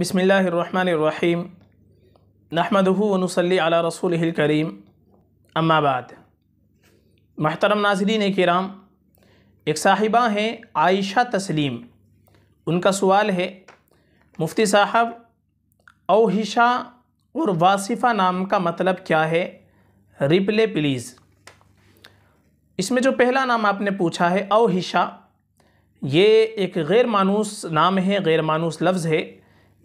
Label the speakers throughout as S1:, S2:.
S1: बसमीम नहमदूनसली अला रसूल करीम अम्माबाद महतरम नाजरीन कराम एक साहिबा हैं आयशा तस्लीम उनका सवाल है मुफ्ती साहब अहिशा और वासिफ़ा नाम का मतलब क्या है रिप्ले प्लीज़ इसमें जो पहला नाम आपने पूछा है अहिशा ये एक गैर मानूस नाम है गैर मानूस लफ्ज़ है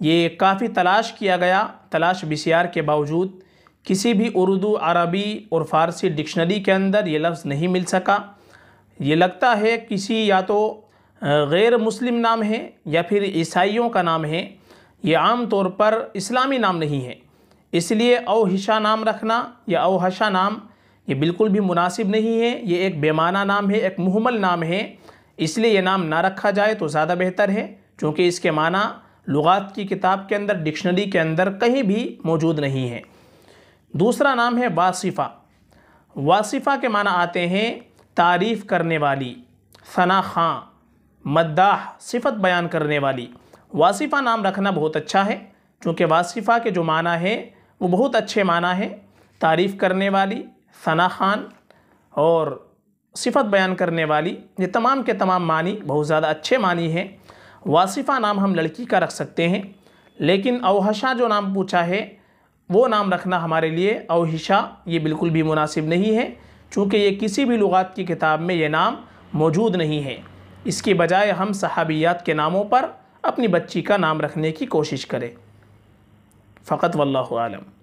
S1: ये काफ़ी तलाश किया गया तलाश बिसार के बावजूद किसी भी उर्दू अरबी और फ़ारसी डिक्शनरी के अंदर ये लफ्ज़ नहीं मिल सका ये लगता है किसी या तो गैर मुस्लिम नाम है या फिर ईसाइयों का नाम है ये आम तौर पर इस्लामी नाम नहीं है इसलिए अवहिशा नाम रखना या अवहशा नाम ये बिल्कुल भी मुनासिब नहीं है ये एक बेमाना नाम है एक महमल नाम है इसलिए ये नाम ना रखा जाए तो ज़्यादा बेहतर है क्योंकि इसके माना लुगात की किताब के अंदर डिक्शनरी के अंदर कहीं भी मौजूद नहीं है दूसरा नाम है वासिफ़ा वासिफ़ा के माना आते हैं तारीफ़ करने वाली सना खां मद्दाह सिफत बयान करने वाली वासिफ़ा नाम रखना बहुत अच्छा है क्योंकि वासिफ़ा के जो माना है वो बहुत अच्छे माना है तारीफ़ करने वाली सना खान और सिफत बयान करने वाली ये तमाम के तमाम मानी बहुत ज़्यादा अच्छे मानी हैं वासिफ़ा नाम हम लड़की का रख सकते हैं लेकिन अवहशा जो नाम पूछा है वो नाम रखना हमारे लिए अवहिशा ये बिल्कुल भी मुनासिब नहीं है चूँकि ये किसी भी लुगात की किताब में ये नाम मौजूद नहीं है इसके बजाय हम सहाबियात के नामों पर अपनी बच्ची का नाम रखने की कोशिश करें फ़कत वल्लम